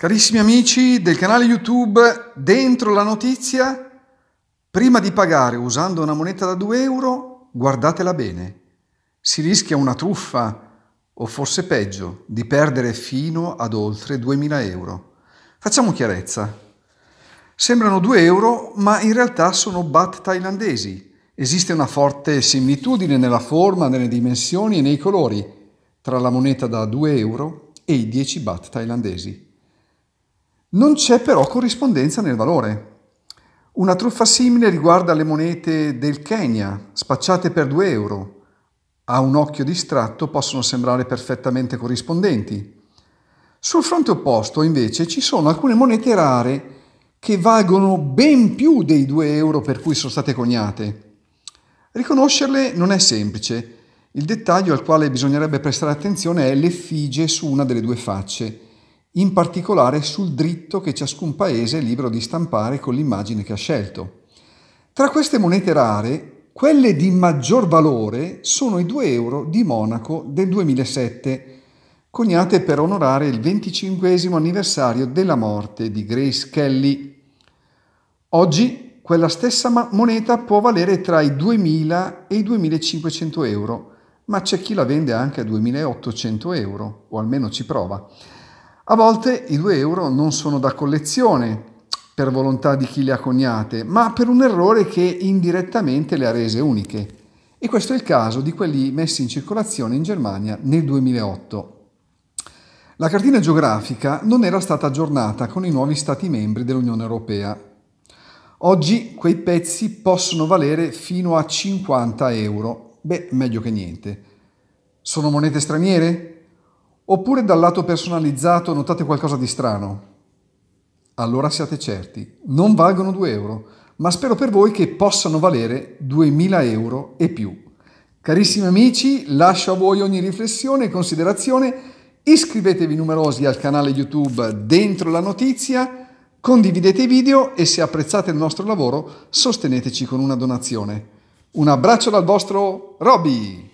Carissimi amici del canale YouTube Dentro la notizia, prima di pagare usando una moneta da 2 euro, guardatela bene. Si rischia una truffa o forse peggio di perdere fino ad oltre 2000 euro. Facciamo chiarezza. Sembrano 2 euro, ma in realtà sono bat thailandesi. Esiste una forte similitudine nella forma, nelle dimensioni e nei colori tra la moneta da 2 euro e i 10 bat thailandesi. Non c'è però corrispondenza nel valore. Una truffa simile riguarda le monete del Kenya, spacciate per 2 euro. A un occhio distratto possono sembrare perfettamente corrispondenti. Sul fronte opposto, invece, ci sono alcune monete rare che valgono ben più dei 2 euro per cui sono state coniate. Riconoscerle non è semplice. Il dettaglio al quale bisognerebbe prestare attenzione è l'effigie su una delle due facce in particolare sul dritto che ciascun paese è libero di stampare con l'immagine che ha scelto. Tra queste monete rare, quelle di maggior valore sono i 2 euro di Monaco del 2007, coniate per onorare il 25 anniversario della morte di Grace Kelly. Oggi quella stessa moneta può valere tra i 2.000 e i 2.500 euro, ma c'è chi la vende anche a 2.800 euro, o almeno ci prova. A volte i 2 euro non sono da collezione per volontà di chi le ha coniate, ma per un errore che indirettamente le ha rese uniche. E questo è il caso di quelli messi in circolazione in Germania nel 2008. La cartina geografica non era stata aggiornata con i nuovi Stati membri dell'Unione Europea. Oggi quei pezzi possono valere fino a 50 euro. Beh, meglio che niente. Sono monete straniere? Oppure dal lato personalizzato notate qualcosa di strano? Allora siate certi, non valgono 2 euro, ma spero per voi che possano valere 2.000 euro e più. Carissimi amici, lascio a voi ogni riflessione e considerazione, iscrivetevi numerosi al canale YouTube Dentro la Notizia, condividete i video e se apprezzate il nostro lavoro sosteneteci con una donazione. Un abbraccio dal vostro Robby!